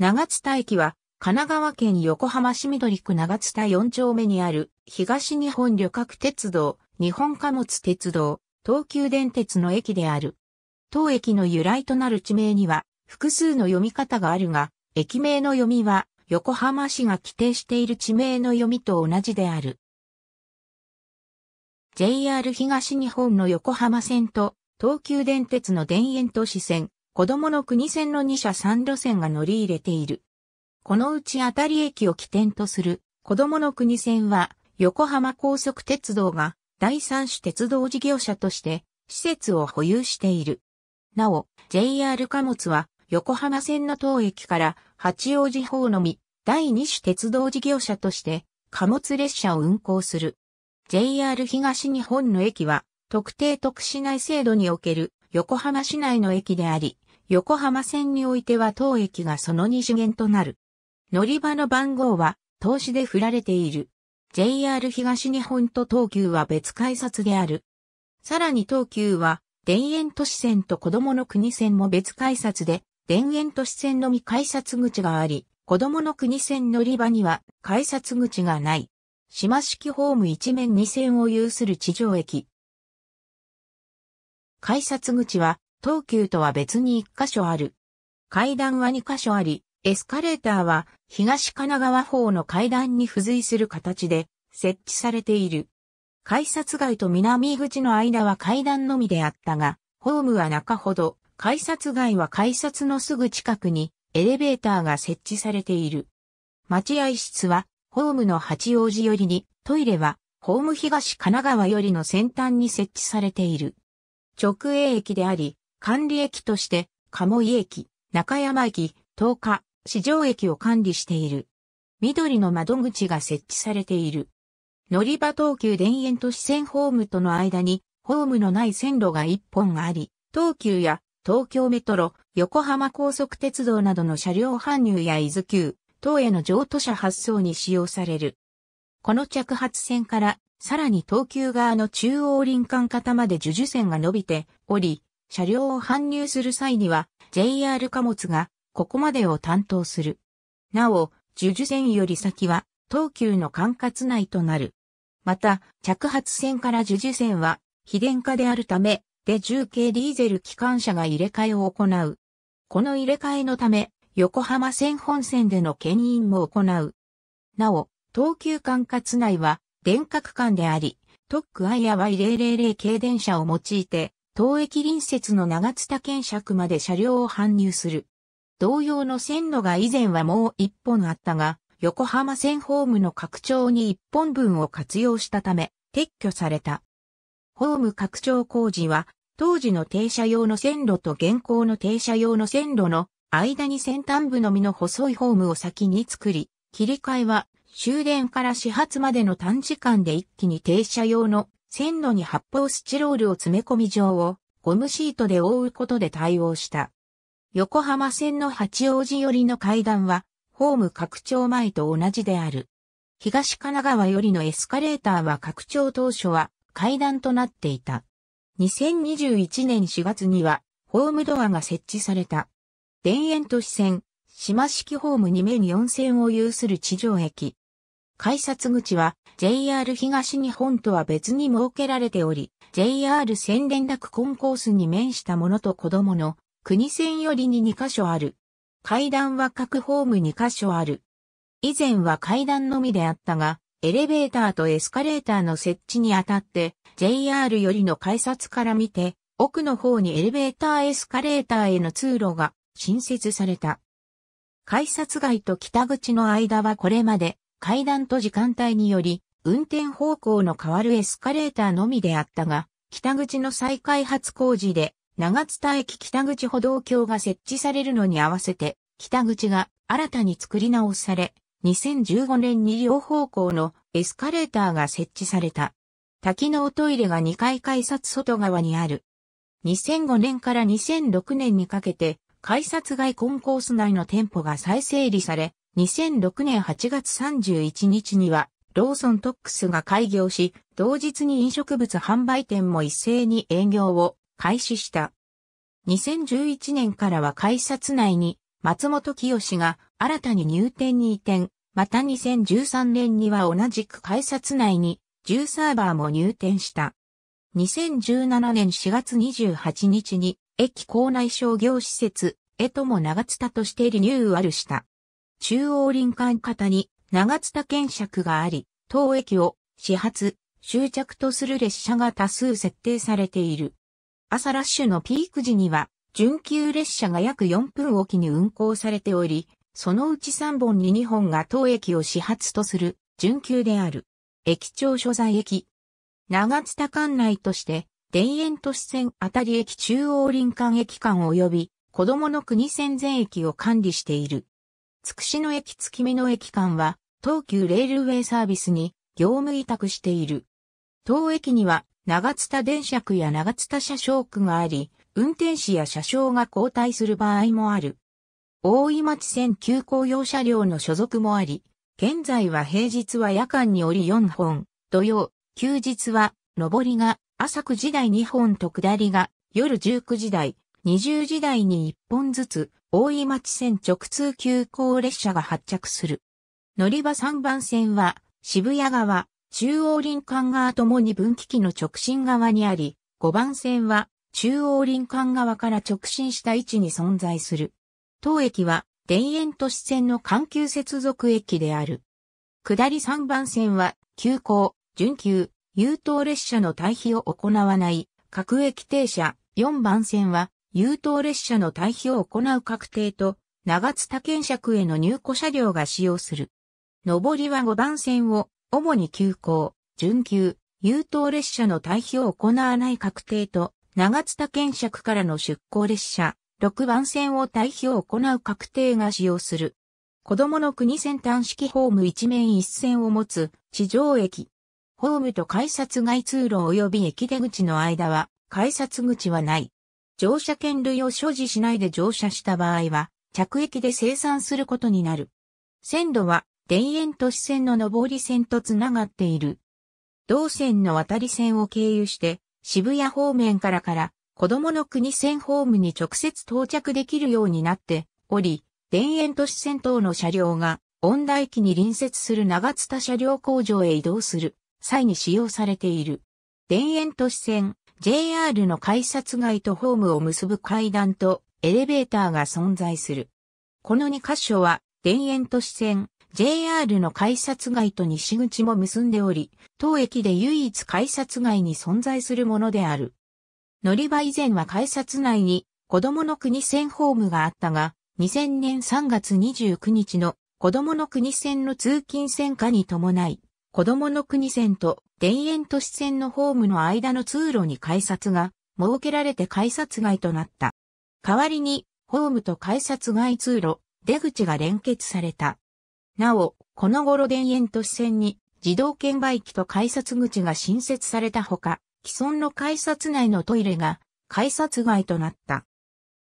長津田駅は、神奈川県横浜市緑区長津田4丁目にある、東日本旅客鉄道、日本貨物鉄道、東急電鉄の駅である。当駅の由来となる地名には、複数の読み方があるが、駅名の読みは、横浜市が規定している地名の読みと同じである。JR 東日本の横浜線と東急電鉄の田園都市線、子供の国線の2社3路線が乗り入れている。このうちあたり駅を起点とする子供の国線は横浜高速鉄道が第三種鉄道事業者として施設を保有している。なお、JR 貨物は横浜線の当駅から八王子方のみ第二種鉄道事業者として貨物列車を運行する。JR 東日本の駅は特定特市内制度における横浜市内の駅であり、横浜線においては当駅がその二次元となる。乗り場の番号は、投資で振られている。JR 東日本と東急は別改札である。さらに東急は、田園都市線と子供の国線も別改札で、田園都市線のみ改札口があり、子供の国線乗り場には改札口がない。島式ホーム一面二線を有する地上駅。改札口は東急とは別に1箇所ある。階段は2箇所あり、エスカレーターは東神奈川方の階段に付随する形で設置されている。改札街と南口の間は階段のみであったが、ホームは中ほど、改札街は改札のすぐ近くにエレベーターが設置されている。待合室はホームの八王子寄りに、トイレはホーム東神奈川よりの先端に設置されている。直営駅であり、管理駅として、鴨井駅、中山駅、東下、市場駅を管理している。緑の窓口が設置されている。乗り場東急田園都市線ホームとの間に、ホームのない線路が一本あり、東急や東京メトロ、横浜高速鉄道などの車両搬入や伊豆急、等への譲渡車発送に使用される。この着発線から、さらに東急側の中央林間型まで樹樹線が伸びており、車両を搬入する際には JR 貨物がここまでを担当する。なお、ジュジュ線より先は東急の管轄内となる。また、着発線からジュジュ線は非電化であるため、で重系ディーゼル機関車が入れ替えを行う。この入れ替えのため、横浜線本線での牽引も行う。なお、東急管轄内は電化区間であり、特区 IR イ000系電車を用いて、当駅隣接の長津田県尺まで車両を搬入する。同様の線路が以前はもう一本あったが、横浜線ホームの拡張に一本分を活用したため、撤去された。ホーム拡張工事は、当時の停車用の線路と現行の停車用の線路の間に先端部のみの細いホームを先に作り、切り替えは終電から始発までの短時間で一気に停車用の線路に発泡スチロールを詰め込み状をゴムシートで覆うことで対応した。横浜線の八王子寄りの階段は、ホーム拡張前と同じである。東神奈川寄りのエスカレーターは拡張当初は階段となっていた。2021年4月には、ホームドアが設置された。田園都市線、島式ホーム2面4線を有する地上駅、改札口は JR 東日本とは別に設けられており、JR 線連絡コンコースに面したものと子供の国線寄りに2カ所ある。階段は各ホーム2カ所ある。以前は階段のみであったが、エレベーターとエスカレーターの設置にあたって、JR よりの改札から見て、奥の方にエレベーターエスカレーターへの通路が新設された。改札外と北口の間はこれまで階段と時間帯により、運転方向の変わるエスカレーターのみであったが、北口の再開発工事で、長津田駅北口歩道橋が設置されるのに合わせて、北口が新たに作り直され、2015年に両方向のエスカレーターが設置された。滝のおトイレが2階改札外側にある。2005年から2006年にかけて、改札外コンコース内の店舗が再整理され、2006年8月31日には、ローソントックスが開業し、同日に飲食物販売店も一斉に営業を開始した。2011年からは改札内に松本清が新たに入店に移転、また2013年には同じく改札内に重サーバーも入店した。2017年4月28日に駅構内商業施設、とも長津田としてリニューアルした。中央林間型に長津田検尺があり、当駅を始発、終着とする列車が多数設定されている。朝ラッシュのピーク時には、準急列車が約4分おきに運行されており、そのうち3本に2本が当駅を始発とする準急である。駅長所在駅。長津田管内として、田園都市線あたり駅中央林間駅間及び、子供の国線全駅を管理している。つくしの駅つきめの駅間は、東急レールウェイサービスに業務委託している。当駅には、長津田電車区や長津田車掌区があり、運転士や車掌が交代する場合もある。大井町線急行用車両の所属もあり、現在は平日は夜間により4本、土曜、休日は上りが朝9時台2本と下りが夜19時台、20時台に1本ずつ、大井町線直通急行列車が発着する。乗り場3番線は、渋谷側、中央林間側ともに分岐器の直進側にあり、5番線は、中央林間側から直進した位置に存在する。当駅は、田園都市線の環球接続駅である。下り3番線は、急行、準急、優等列車の対比を行わない、各駅停車、4番線は、優等列車の退避を行う確定と、長津田検尺への入庫車両が使用する。上りは5番線を、主に急行、準急、優等列車の退避を行わない確定と、長津田検尺からの出港列車、6番線を退避を行う確定が使用する。子供の国先端式ホーム一面一線を持つ地上駅。ホームと改札外通路及び駅出口の間は改札口はない。乗車券類を所持しないで乗車した場合は、着駅で生産することになる。線路は、田園都市線の上り線とつながっている。同線の渡り線を経由して、渋谷方面からから、子供の国線ホームに直接到着できるようになっており、田園都市線等の車両が、音大駅に隣接する長津田車両工場へ移動する際に使用されている。田園都市線、JR の改札街とホームを結ぶ階段とエレベーターが存在する。この2箇所は、田園都市線、JR の改札街と西口も結んでおり、当駅で唯一改札街に存在するものである。乗り場以前は改札内に、子供の国線ホームがあったが、2000年3月29日の子供の国線の通勤線化に伴い、子供の国線と田園都市線のホームの間の通路に改札が設けられて改札外となった。代わりに、ホームと改札外通路、出口が連結された。なお、この頃田園都市線に自動券売機と改札口が新設されたほか、既存の改札内のトイレが改札外となった。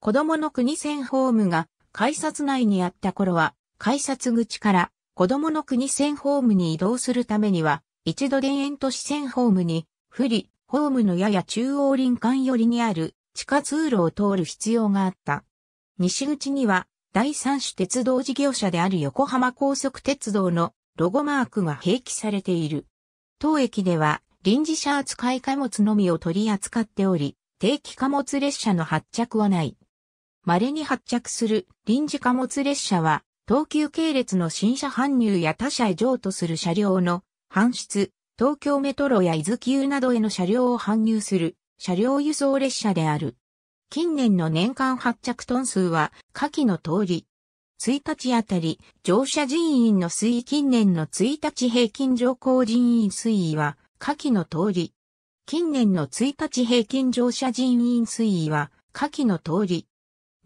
子供の国線ホームが改札内にあった頃は、改札口から子供の国線ホームに移動するためには、一度田園都市線ホームに、不利、ホームのやや中央林間寄りにある地下通路を通る必要があった。西口には、第三種鉄道事業者である横浜高速鉄道のロゴマークが併記されている。当駅では、臨時車扱い貨物のみを取り扱っており、定期貨物列車の発着はない。稀に発着する臨時貨物列車は、東急系列の新車搬入や他社へ譲渡する車両の搬出、東京メトロや伊豆急などへの車両を搬入する車両輸送列車である。近年の年間発着トン数は下記の通り。1日あたり乗車人員の推移近年の1日平均乗降人員推移は下記の通り。近年の1日平均乗車人員推移は下記の通り。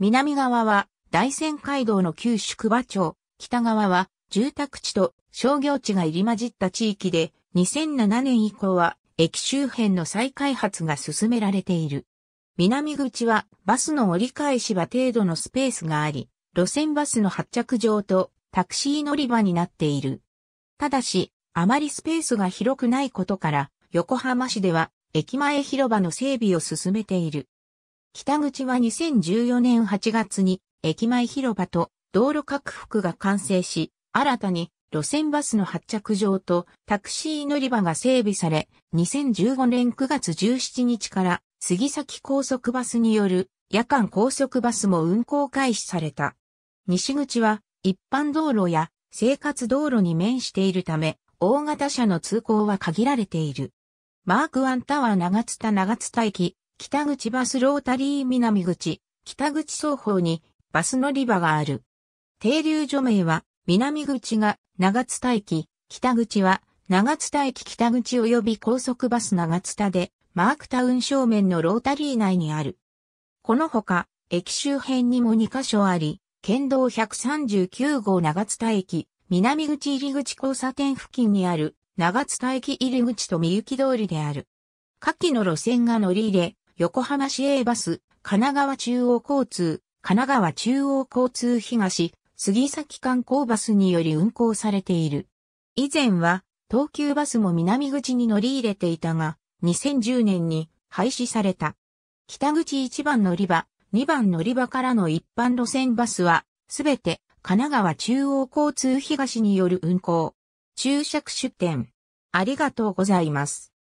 南側は大仙街道の旧宿場町、北側は住宅地と商業地が入り混じった地域で、2007年以降は駅周辺の再開発が進められている。南口はバスの折り返し場程度のスペースがあり、路線バスの発着場とタクシー乗り場になっている。ただし、あまりスペースが広くないことから、横浜市では駅前広場の整備を進めている。北口は2014年8月に駅前広場と道路拡幅が完成し、新たに路線バスの発着場とタクシー乗り場が整備され、2015年9月17日から杉崎高速バスによる夜間高速バスも運行開始された。西口は一般道路や生活道路に面しているため、大型車の通行は限られている。マークワンタワー長津田長津田駅、北口バスロータリー南口、北口双方にバス乗り場がある。停留所名は、南口が長津田駅、北口は長津田駅北口及び高速バス長津田で、マークタウン正面のロータリー内にある。このほか、駅周辺にも2カ所あり、県道139号長津田駅、南口入口交差点付近にある、長津田駅入口と三行通りである。下記の路線が乗り入れ、横浜市営バス、神奈川中央交通、神奈川中央交通東、杉崎観光バスにより運行されている。以前は、東急バスも南口に乗り入れていたが、2010年に廃止された。北口1番乗り場、2番乗り場からの一般路線バスは、すべて神奈川中央交通東による運行。注釈出店。ありがとうございます。